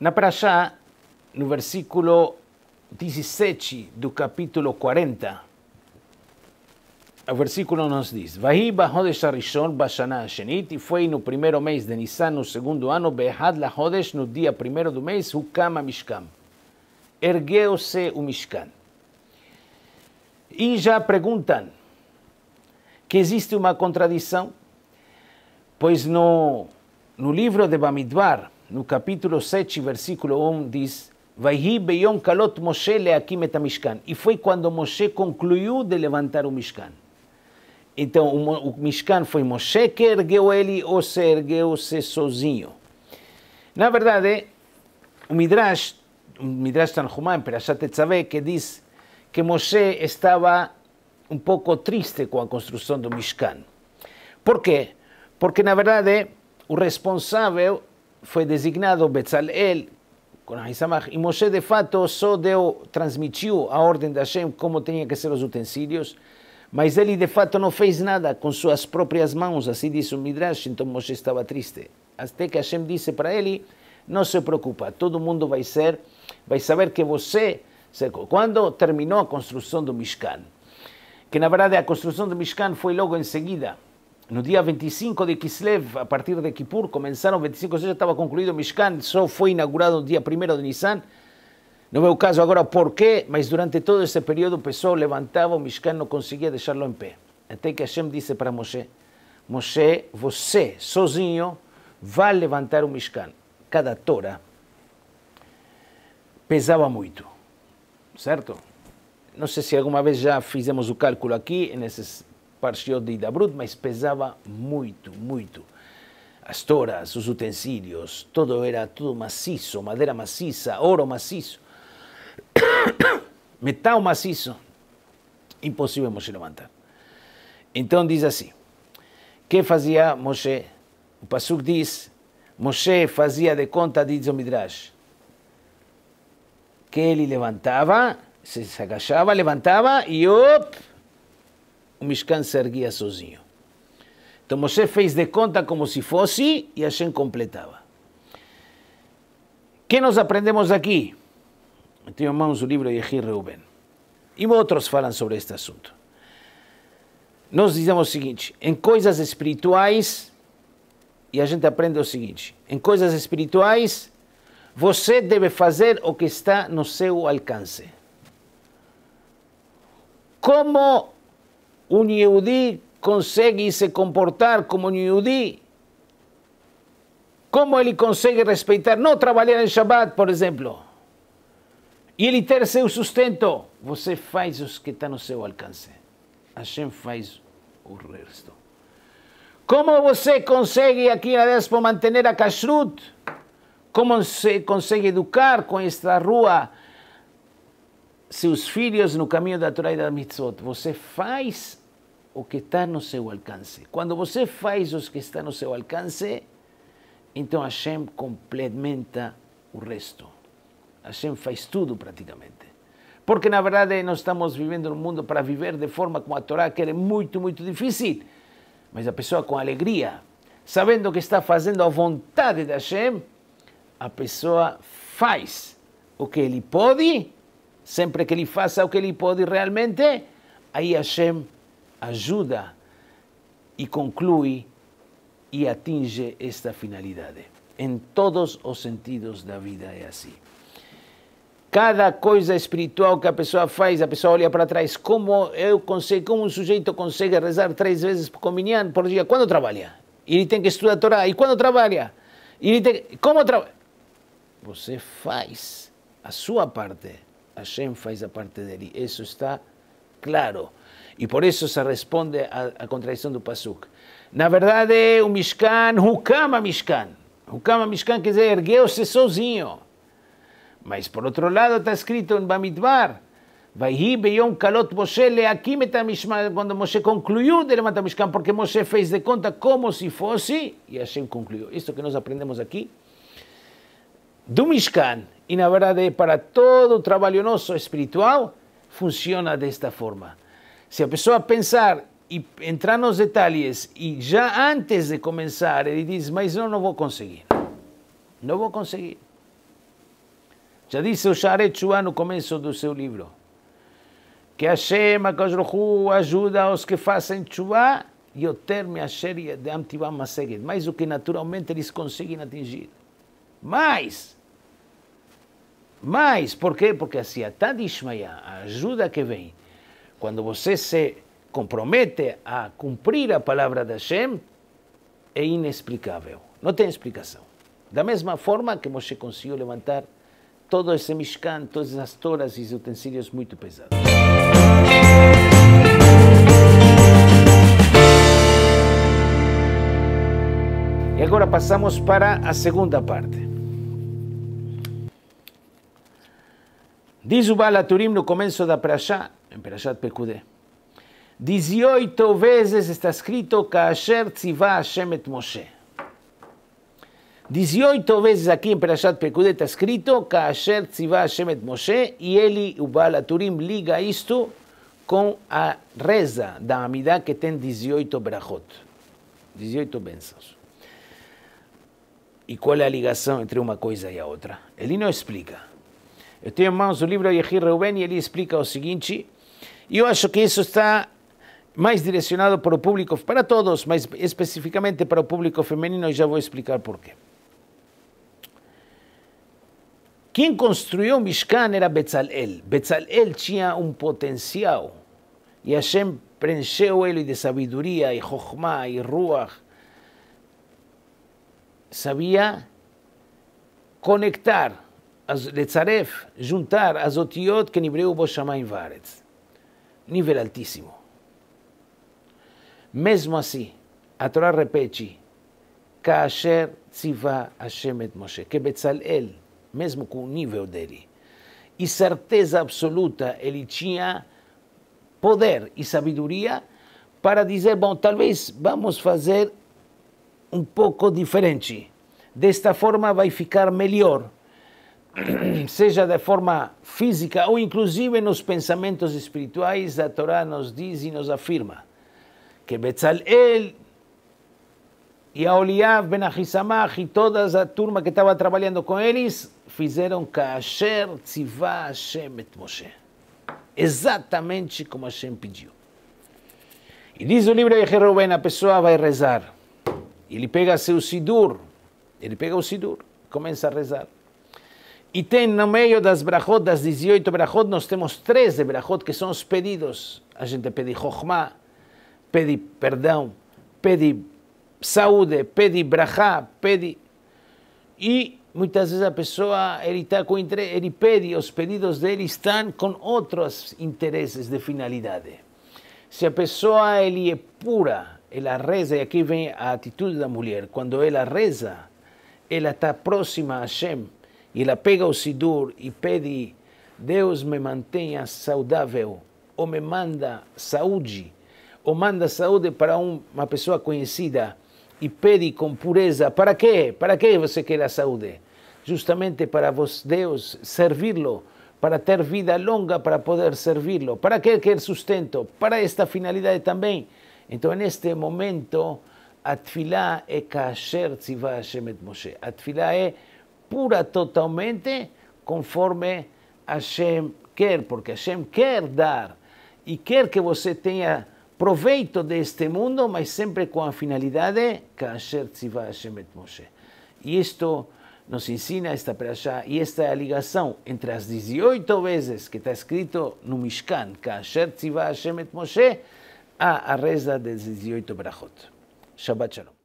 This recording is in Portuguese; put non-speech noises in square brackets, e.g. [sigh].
Na Parashá, no versículo 17 do capítulo 40, o versículo nos diz: Vahi Bahodesh Arishon Bashana Shenit, e foi no primeiro mês de Nisan, no segundo ano, Behad Lahodesh, no dia primeiro do mês, Hukama Mishkan. Ergueu-se o Mishkan. E já perguntam que existe uma contradição, pois no, no livro de Bamidbar, no capítulo 7, versículo 1, diz: Vaihi beyom kalot Moshe leakim et Mishkan. E foi quando Moshe concluiu de levantar o Mishkan. Então, o, o Mishkan foi Moshe que ergueu ele ou se ergueu-se sozinho. Na verdade, o Midrash, o Midrash Tanhumá, Perashat Tetzaveh, que diz que Moshe estava um pouco triste com a construção do Mishkan. Por quê? Porque, na verdade, o responsável foi designado Bezalel com Ahisamach, e Moshe de fato só deu, transmitiu a ordem de Hashem como tinha que ser os utensílios, mas ele de fato não fez nada com suas próprias mãos, assim disse o Midrash, então Moshe estava triste. Até que Hashem disse para ele, não se preocupa, todo mundo vai ser, vai saber que você cercou. Quando terminou a construção do Mishkan, que na verdade a construção do Mishkan foi logo em seguida, no dia 25 de Kislev, a partir de Kippur, começaram 25, ou seja, estava concluído o Mishkan, só foi inaugurado no dia 1 de Nissan. Não é o caso agora porquê, mas durante todo esse período o pessoal levantava o Mishkan, não conseguia deixá-lo em pé. Até que Hashem disse para Moshe, Moshe, você sozinho vai levantar o Mishkan. Cada tora pesava muito, certo? Não sei se alguma vez já fizemos o cálculo aqui, nesses partiu de Idabrut, mas pesava muito, muito. As toras, os utensílios, tudo era tudo maciço, madeira maciça, ouro maciço, [coughs] metal maciço. Impossível Moshe levantar. Então diz assim, que fazia Moshe? O Pasuk diz, Moshe fazia de conta, diz o Midrash, que ele levantava, se agachava, levantava e op, o Mishkan se erguia sozinho. Então Moshe fez de conta como se fosse e Hashem completava. O que nós aprendemos aqui? Eu tenho em mãos o livro de Yehir Reuben. E outros falam sobre este assunto. Nós dizemos o seguinte: em coisas espirituais, e a gente aprende o seguinte: em coisas espirituais, você deve fazer o que está no seu alcance. Como um Yehudi consegue se comportar como um Yehudi? Como ele consegue respeitar, não trabalhar no Shabbat, por exemplo? E ele ter seu sustento? Você faz os que está no seu alcance. Hashem faz o resto. Como você consegue aqui na Despo manter a kashrut? Como você consegue educar com esta rua seus filhos no caminho da Torá e da Mitzvot. Você faz o que está no seu alcance. Quando você faz os que está no seu alcance, então Hashem complementa o resto. Hashem faz tudo praticamente. Porque, na verdade, nós estamos vivendo num mundo para viver de forma como a Torá que é muito, muito difícil. Mas a pessoa com alegria, sabendo que está fazendo a vontade de Hashem, a pessoa faz o que ele pode sempre que ele faça o que ele pode realmente, aí Hashem ajuda e conclui e atinge esta finalidade. Em todos os sentidos da vida é assim. Cada coisa espiritual que a pessoa faz, a pessoa olha para trás, como eu consigo, como um sujeito consegue rezar três vezes por cominhão por dia, quando trabalha? Ele tem que estudar a Torá, e quando trabalha? Ele tem que... Como trabalha? Você faz a sua parte Hashem faz a parte dele. Isso está claro. E por isso se responde à, contradição do Pasuk. Na verdade, eh, o Mishkan, Hukama Mishkan. Hukama Mishkan quer dizer, ergueu-se sozinho. Mas por outro lado está escrito em Bamidbar, kalot Moshe mishkan, quando Moshe concluiu de levantar Mishkan, porque Moshe fez de conta como se fosse, e Hashem concluiu. Isso que nós aprendemos aqui, do Mishkan, e na verdade, para todo o trabalho nosso espiritual, funciona desta forma. Se a pessoa pensar e entrar nos detalhes e já antes de começar ele diz: Mas eu não vou conseguir. Não vou conseguir. Já disse o Sharechua no começo do seu livro que Hashem, Akashrohu, ajuda os que fazem chuva e o termo série de Amtivam segue. mais o que naturalmente eles conseguem atingir. Mas mas, por quê? Porque assim a Tadishmaya, a ajuda que vem, quando você se compromete a cumprir a palavra da Hashem, é inexplicável. Não tem explicação. Da mesma forma que Moshe conseguiu levantar todo esse Mishkan, todas as toras e utensílios muito pesados. E agora passamos para a segunda parte. Diz o Balaturim no começo da Praxá, em de Pekudé. 18 vezes está escrito Kaasher Tzivá Hashem et Moshe. 18 vezes aqui em perashat Pekudé está escrito Kaasher Tzivá Hashem et Moshe e ele, o Balaturim, liga isto com a reza da Amidá que tem 18 brachot, 18 bênçãos. E qual é a ligação entre uma coisa e a outra? Ele não explica. Eu tenho em mãos o livro Yehir Reuben e ele explica o seguinte, e eu acho que isso está mais direcionado para o público, para todos, mas especificamente para o público feminino, e já vou explicar porquê. Quem construiu o Mishkan era Bezalel. Bezalel tinha um potencial, e Hashem preencheu ele de sabedoria, e Chokhmah, e Ruach. Sabia conectar as juntar as otiot que אותיות vou chamar em varet nível altíssimo. Mesmo assim, a Torá repete: Kaasher tziva Hashem et Moshe, que Bezalel, mesmo com o nível dele, e certeza absoluta, ele tinha poder e sabedoria para dizer: bom, talvez vamos fazer um pouco diferente. Desta forma vai ficar melhor. [clears throat] seja da forma física ou inclusive nos pensamentos espirituais, a Torá nos diz e nos afirma que Bezalel e Aoliav ben Ahisamach e toda a turma que estava trabalhando com eles fizeram kasher Tzivá Hashem et Moshe. Exatamente como Hashem pediu. E diz o livro de Jeroben, a pessoa vai rezar. Ele pega seu sidur, ele pega o sidur, começa a rezar. E tem no meio das brachot, das 18 brachot, nós temos 13 brachot, que são os pedidos. A gente pede chokhmah, pede perdão, pede saúde, pede brachá, pede... E muitas vezes a pessoa, ele, está com ele pede, os pedidos dele estão com outros interesses de finalidade. Se a pessoa ele é pura, ela reza, e aqui vem a atitude da mulher, quando ela reza, ela está próxima a Hashem, e ela pega o Sidur e pede: Deus me mantenha saudável, ou me manda saúde, ou manda saúde para uma pessoa conhecida. E pede com pureza: Para quê? Para que você quer a saúde? Justamente para Deus servi-lo para ter vida longa para poder servi-lo. Para que quer sustento? Para esta finalidade também. Então, neste momento, a tefilá é kasher tziva Hashem Moshe. A tefilá é pura totalmente conforme Hashem quer, porque Hashem quer dar e quer que você tenha proveito deste mundo, mas sempre com a finalidade Kasher Tziva Hashem et Moshe. E isto nos ensina esta perashá e esta é a ligação entre as 18 vezes que está escrito no Mishkan, Kasher Tziva Hashem et Moshe, a, a reza das 18 brachot. Shabbat Shalom.